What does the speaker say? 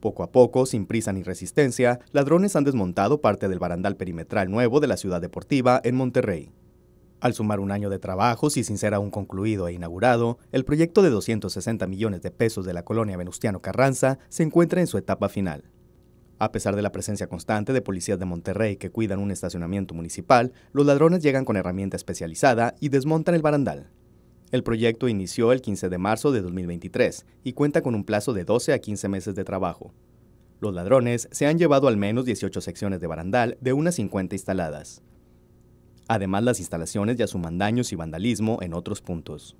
Poco a poco, sin prisa ni resistencia, ladrones han desmontado parte del barandal perimetral nuevo de la ciudad deportiva en Monterrey. Al sumar un año de trabajos y sin ser aún concluido e inaugurado, el proyecto de 260 millones de pesos de la colonia Venustiano Carranza se encuentra en su etapa final. A pesar de la presencia constante de policías de Monterrey que cuidan un estacionamiento municipal, los ladrones llegan con herramienta especializada y desmontan el barandal. El proyecto inició el 15 de marzo de 2023 y cuenta con un plazo de 12 a 15 meses de trabajo. Los ladrones se han llevado al menos 18 secciones de barandal de unas 50 instaladas. Además, las instalaciones ya suman daños y vandalismo en otros puntos.